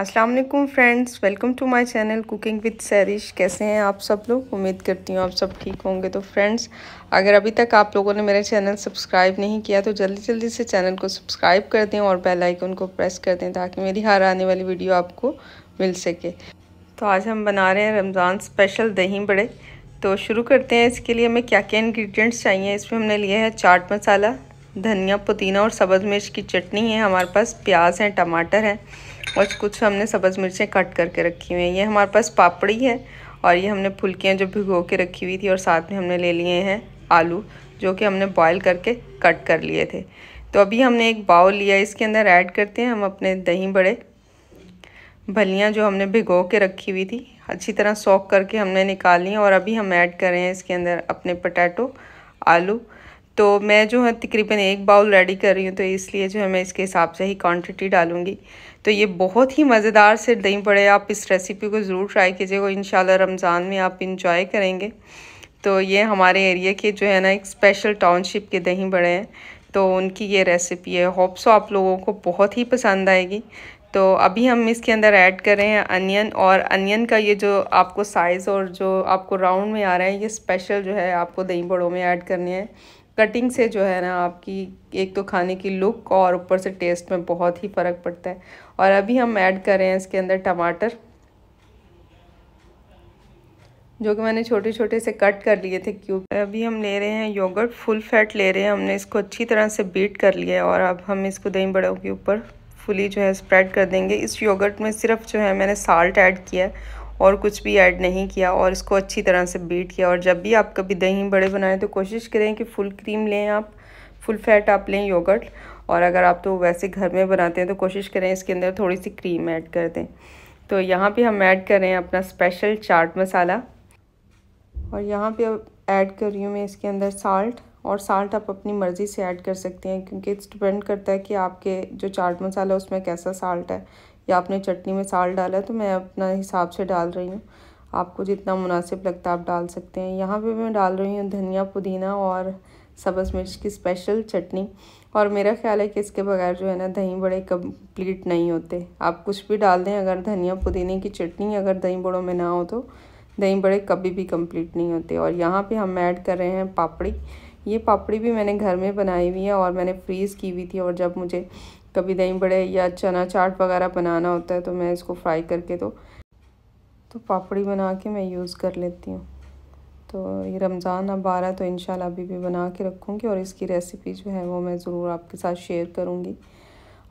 अस्सलाम वालेकुम friends welcome to my channel cooking with Sarish कैसे हैं आप सब लोग उम्मीद करती हूँ आप सब ठीक होंगे तो फ्रेंड्स अगर अभी तक आप लोगों ने मेरा चैनल सब्सक्राइब नहीं किया तो जल्दी जल्दी से चैनल को सब्सक्राइब कर दें और बेल आइकन को प्रेस कर दें ताकि मेरी हर आने वाली वीडियो आपको मिल सके तो आज हम बना रहे हैं रमज़ान स्पेशल दही बड़े तो शुरू करते हैं इसके लिए हमें क्या क्या इन्ग्रीडियंट्स चाहिए इसमें हमने लिए है चाट मसाला धनिया पुदीना और सब्ज़ मिर्च की चटनी है हमारे पास प्याज है टमाटर है और कुछ हमने सब्ज़ मिर्चें कट करके रखी हुई हैं ये हमारे पास पापड़ी है और ये हमने फुल्कियाँ जो भिगो के रखी हुई थी और साथ में हमने ले लिए हैं आलू जो कि हमने बॉयल करके कट कर लिए थे तो अभी हमने एक बाउल लिया इसके अंदर ऐड करते हैं हम अपने दही बड़े भलियाँ जो हमने भिगो के रखी हुई थी अच्छी तरह सॉक करके हमने निकाली और अभी हम ऐड कर रहे हैं इसके अंदर अपने पटैटो आलू तो मैं जो है तकरीबन एक बाउल रेडी कर रही हूँ तो इसलिए जो है मैं इसके हिसाब से ही क्वांटिटी डालूँगी तो ये बहुत ही मज़ेदार से दही बड़े आप इस रेसिपी को ज़रूर ट्राई कीजिएगा इन रमज़ान में आप इंजॉय करेंगे तो ये हमारे एरिया के जो है ना एक स्पेशल टाउनशिप के दही बड़े हैं तो उनकी ये रेसिपी है होप्सो आप लोगों को बहुत ही पसंद आएगी तो अभी हम इसके अंदर ऐड कर रहे हैं अनियन और अनियन का ये जो आपको साइज़ और जो आपको राउंड में आ रहा है ये स्पेशल जो है आपको दही बड़ों में ऐड करने हैं कटिंग से जो है ना आपकी एक तो खाने की लुक और ऊपर से टेस्ट में बहुत ही फ़र्क पड़ता है और अभी हम ऐड कर रहे हैं इसके अंदर टमाटर जो कि मैंने छोटे छोटे से कट कर लिए थे क्यूब अभी हम ले रहे हैं योगर्ट फुल फैट ले रहे हैं हमने इसको अच्छी तरह से बीट कर लिया है और अब हम इसको दही बड़ों के ऊपर फुली जो है स्प्रेड कर देंगे इस योगर्ट में सिर्फ जो है मैंने साल्ट ऐड किया है और कुछ भी ऐड नहीं किया और इसको अच्छी तरह से बीट किया और जब भी आप कभी दही बड़े बनाएं तो कोशिश करें कि फुल क्रीम लें आप फुल फैट आप लें योगर्ट और अगर आप तो वैसे घर में बनाते हैं तो कोशिश करें इसके अंदर थोड़ी सी क्रीम ऐड कर दें तो यहाँ पे हम ऐड कर रहे हैं अपना स्पेशल चाट मसाला और यहाँ पे अब ऐड कर रही हूँ मैं इसके अंदर साल्ट और साल्ट आप अपनी मर्ज़ी से ऐड कर सकते हैं क्योंकि इट्स डिपेंड करता है कि आपके जो चाट मसाला उसमें कैसा साल्ट है या आपने चटनी में साल डाला है तो मैं अपना हिसाब से डाल रही हूँ आपको जितना मुनासिब लगता है आप डाल सकते हैं यहाँ पे मैं डाल रही हूँ धनिया पुदीना और सब्ज़ मिर्च की स्पेशल चटनी और मेरा ख्याल है कि इसके बगैर जो है ना दही बड़े कम्प्लीट नहीं होते आप कुछ भी डाल दें अगर धनिया पुदीने की चटनी अगर दही बड़ों में ना हो तो दही बड़े कभी भी कम्प्लीट नहीं होते और यहाँ पर हम ऐड कर रहे हैं पापड़ी ये पापड़ी भी मैंने घर में बनाई हुई है और मैंने फ्रीज़ की हुई थी और जब मुझे कभी दही बड़े या चना चाट वगैरह बनाना होता है तो मैं इसको फ्राई करके तो तो पापड़ी बना के मैं यूज़ कर लेती हूँ तो ये रमज़ान अब आ रहा है तो इन अभी भी बना के रखूँगी और इसकी रेसिपी जो है वो मैं ज़रूर आपके साथ शेयर करूँगी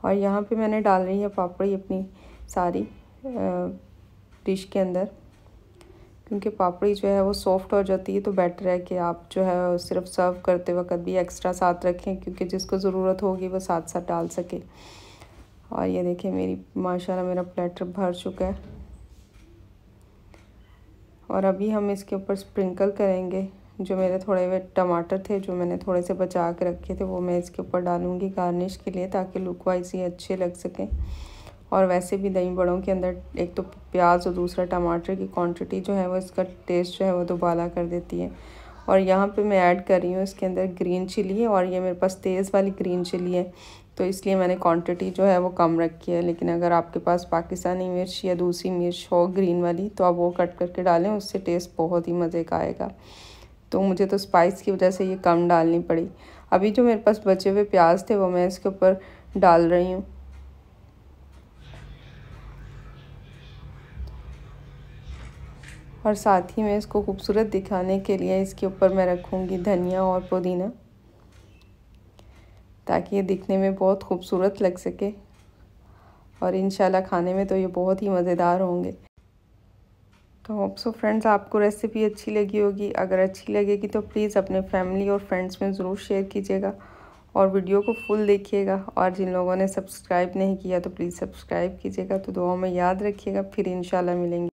और यहाँ पर मैंने डाल रही है पापड़ी अपनी सारी डिश के अंदर क्योंकि पापड़ी जो है वो सॉफ्ट हो जाती है तो बेटर है कि आप जो है सिर्फ सर्व करते वक्त भी एक्स्ट्रा साथ रखें क्योंकि जिसको ज़रूरत होगी वो साथ साथ डाल सके और ये देखिए मेरी माशाल्लाह मेरा प्लेटर भर चुका है और अभी हम इसके ऊपर स्प्रिंकल करेंगे जो मेरे थोड़े वे टमाटर थे जो मैंने थोड़े से बचा के रखे थे वो मैं इसके ऊपर डालूँगी गार्निश के लिए ताकि लुक वाइज ये अच्छे लग सकें और वैसे भी दही बड़ों के अंदर एक तो प्याज और दूसरा टमाटर की क्वांटिटी जो है वो इसका टेस्ट जो है वो दोबाला कर देती है और यहाँ पे मैं ऐड कर रही हूँ इसके अंदर ग्रीन चिली है और ये मेरे पास तेज़ वाली ग्रीन चिली है तो इसलिए मैंने क्वांटिटी जो है वो कम रखी है लेकिन अगर आपके पास पाकिस्तानी मिर्च या दूसरी मिर्च हो ग्रीन वाली तो आप वो कट करके डालें उससे टेस्ट बहुत ही मज़े का आएगा तो मुझे तो स्पाइस की वजह से ये कम डालनी पड़ी अभी जो मेरे पास बचे हुए प्याज थे वो मैं इसके ऊपर डाल रही हूँ और साथ ही मैं इसको खूबसूरत दिखाने के लिए इसके ऊपर मैं रखूँगी धनिया और पुदीना ताकि ये दिखने में बहुत खूबसूरत लग सके और इन खाने में तो ये बहुत ही मज़ेदार होंगे तो होप सो फ्रेंड्स आपको रेसिपी अच्छी लगी होगी अगर अच्छी लगेगी तो प्लीज़ अपने फैमिली और फ्रेंड्स में ज़रूर शेयर कीजिएगा और वीडियो को फुल देखिएगा और जिन लोगों ने सब्सक्राइब नहीं किया तो प्लीज़ सब्सक्राइब कीजिएगा तो दुआ में याद रखिएगा फिर इन मिलेंगे